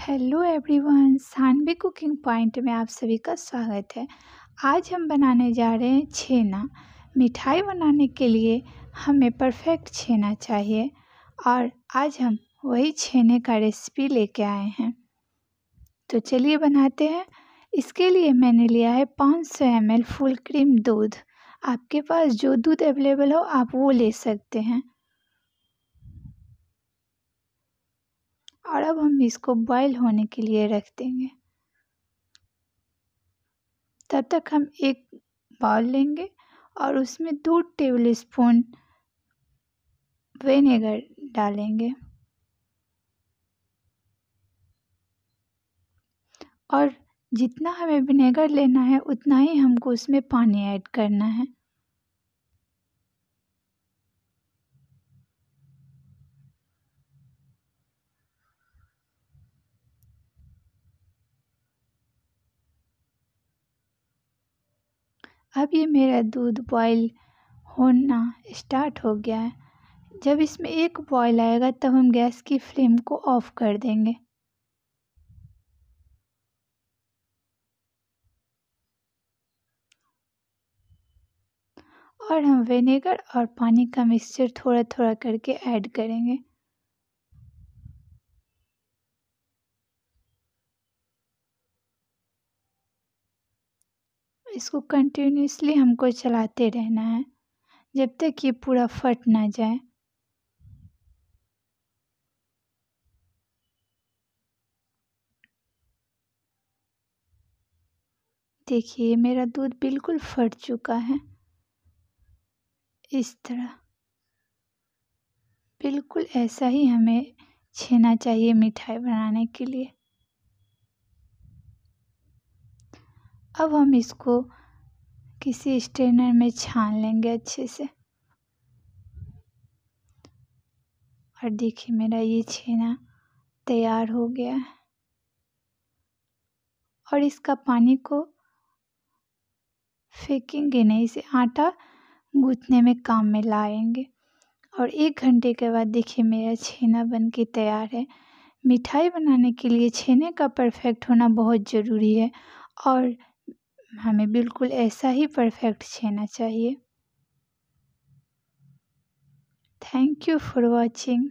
hello everyone Sanvi cooking point में आप सभी का स्वागत है आज हम बनाने जा रहे हैं छेना मिठाई बनाने के लिए हमें परफेक्ट छेना चाहिए और आज हम वही छेने का रेसिपी लेके आए हैं तो चलिए बनाते हैं इसके लिए मैंने लिया है 500 सौ फुल क्रीम दूध आपके पास जो दूध अवेलेबल हो आप वो ले सकते हैं और अब हम इसको बॉयल होने के लिए रख देंगे तब तक हम एक बाउल लेंगे और उसमें दो टेबल स्पून विनेगर डालेंगे और जितना हमें विनेगर लेना है उतना ही हमको उसमें पानी ऐड करना है अब ये मेरा दूध बॉयल होना स्टार्ट हो गया है जब इसमें एक बॉयल आएगा तब हम गैस की फ्लेम को ऑफ़ कर देंगे और हम विनेगर और पानी का मिक्सचर थोड़ा थोड़ा करके ऐड करेंगे इसको कंटिन्यूसली हमको चलाते रहना है जब तक ये पूरा फट ना जाए देखिए मेरा दूध बिल्कुल फट चुका है इस तरह बिल्कुल ऐसा ही हमें छेना चाहिए मिठाई बनाने के लिए अब हम इसको किसी स्ट्रेनर में छान लेंगे अच्छे से और देखिए मेरा ये छेना तैयार हो गया है और इसका पानी को फेंकेंगे नहीं इसे आटा गूंथने में काम में लाएंगे और एक घंटे के बाद देखिए मेरा छेना बन के तैयार है मिठाई बनाने के लिए छेने का परफेक्ट होना बहुत ज़रूरी है और हमें बिल्कुल ऐसा ही परफेक्ट छेना चाहिए थैंक यू फॉर वॉचिंग